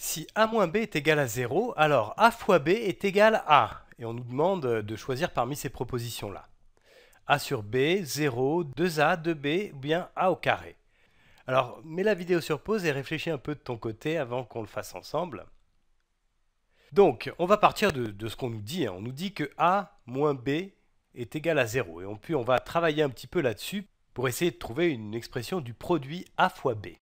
Si a moins b est égal à 0, alors a fois b est égal à, et on nous demande euh, de choisir parmi ces propositions-là. a sur b, 0, 2a, 2b, ou bien a au carré. Alors, mets la vidéo sur pause et réfléchis un peu de ton côté avant qu'on le fasse ensemble. Donc, on va partir de, ce qu'on nous dit. Hein. On nous dit que a moins b est égal à 0. Et on, on va travailler un petit peu là-dessus pour essayer de trouver une expression du produit a fois b.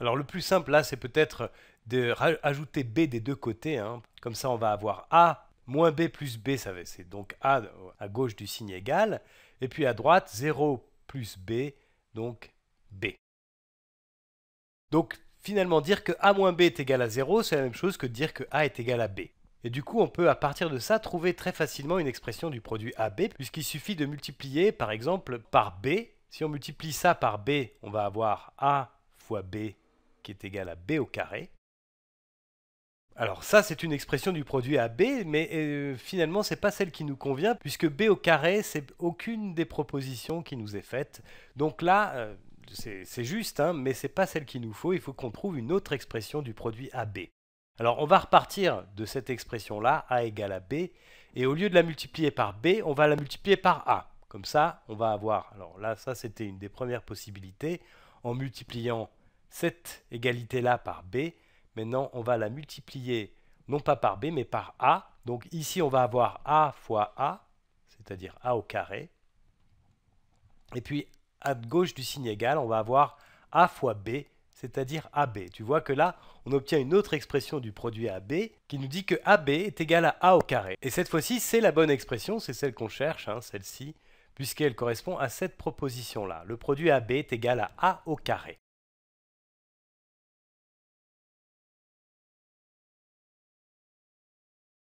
Alors le plus simple là, c'est peut-être de rajouter B des deux côtés. Hein. Comme ça, on va avoir A moins B plus B, c'est donc A à gauche du signe égal. Et puis à droite, 0 plus B, donc B. Donc finalement, dire que A moins B est égal à 0, c'est la même chose que dire que A est égal à B. Et du coup, on peut à partir de ça trouver très facilement une expression du produit AB, puisqu'il suffit de multiplier par exemple par B. Si on multiplie ça par B, on va avoir A fois B qui est égal à b au carré. Alors ça, c'est une expression du produit AB, mais euh, finalement, ce n'est pas celle qui nous convient, puisque B au carré, c'est aucune des propositions qui nous est faite. Donc là, euh, c'est juste, hein, mais ce n'est pas celle qu'il nous faut, il faut qu'on trouve une autre expression du produit AB. Alors on va repartir de cette expression-là, A égale à B, et au lieu de la multiplier par B, on va la multiplier par A. Comme ça, on va avoir, alors là, ça c'était une des premières possibilités, en multipliant cette égalité-là par B. Maintenant, on va la multiplier non pas par B, mais par A. Donc ici, on va avoir A fois A, c'est-à-dire A au carré. Et puis, à gauche du signe égal, on va avoir A fois B, c'est-à-dire AB. Tu vois que là, on obtient une autre expression du produit AB qui nous dit que AB est égal à A au carré. Et cette fois-ci, c'est la bonne expression, c'est celle qu'on cherche, hein, celle-ci, puisqu'elle correspond à cette proposition-là. Le produit AB est égal à A au carré.